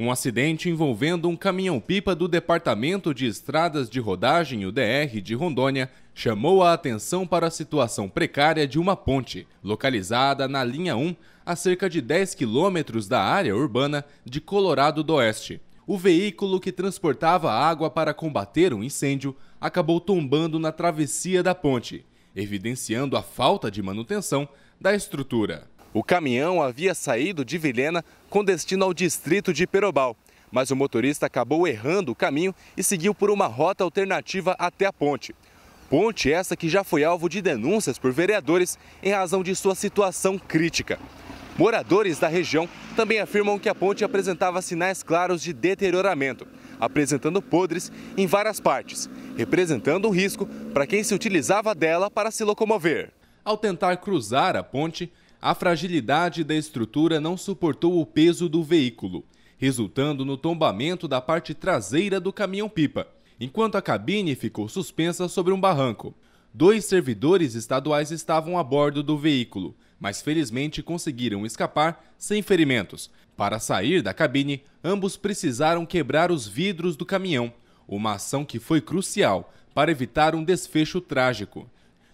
Um acidente envolvendo um caminhão-pipa do Departamento de Estradas de Rodagem, o DR, de Rondônia, chamou a atenção para a situação precária de uma ponte, localizada na linha 1, a cerca de 10 quilômetros da área urbana de Colorado do Oeste. O veículo que transportava água para combater um incêndio acabou tombando na travessia da ponte, evidenciando a falta de manutenção da estrutura. O caminhão havia saído de Vilhena com destino ao distrito de Perobal, mas o motorista acabou errando o caminho e seguiu por uma rota alternativa até a ponte. Ponte essa que já foi alvo de denúncias por vereadores em razão de sua situação crítica. Moradores da região também afirmam que a ponte apresentava sinais claros de deterioramento, apresentando podres em várias partes, representando um risco para quem se utilizava dela para se locomover. Ao tentar cruzar a ponte, a fragilidade da estrutura não suportou o peso do veículo, resultando no tombamento da parte traseira do caminhão-pipa, enquanto a cabine ficou suspensa sobre um barranco. Dois servidores estaduais estavam a bordo do veículo, mas felizmente conseguiram escapar sem ferimentos. Para sair da cabine, ambos precisaram quebrar os vidros do caminhão, uma ação que foi crucial para evitar um desfecho trágico,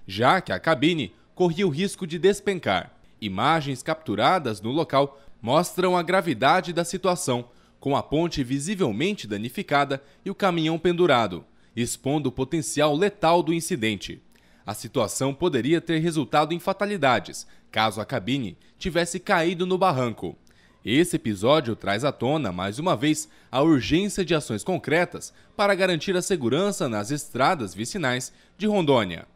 já que a cabine corria o risco de despencar. Imagens capturadas no local mostram a gravidade da situação, com a ponte visivelmente danificada e o caminhão pendurado, expondo o potencial letal do incidente. A situação poderia ter resultado em fatalidades, caso a cabine tivesse caído no barranco. Esse episódio traz à tona, mais uma vez, a urgência de ações concretas para garantir a segurança nas estradas vicinais de Rondônia.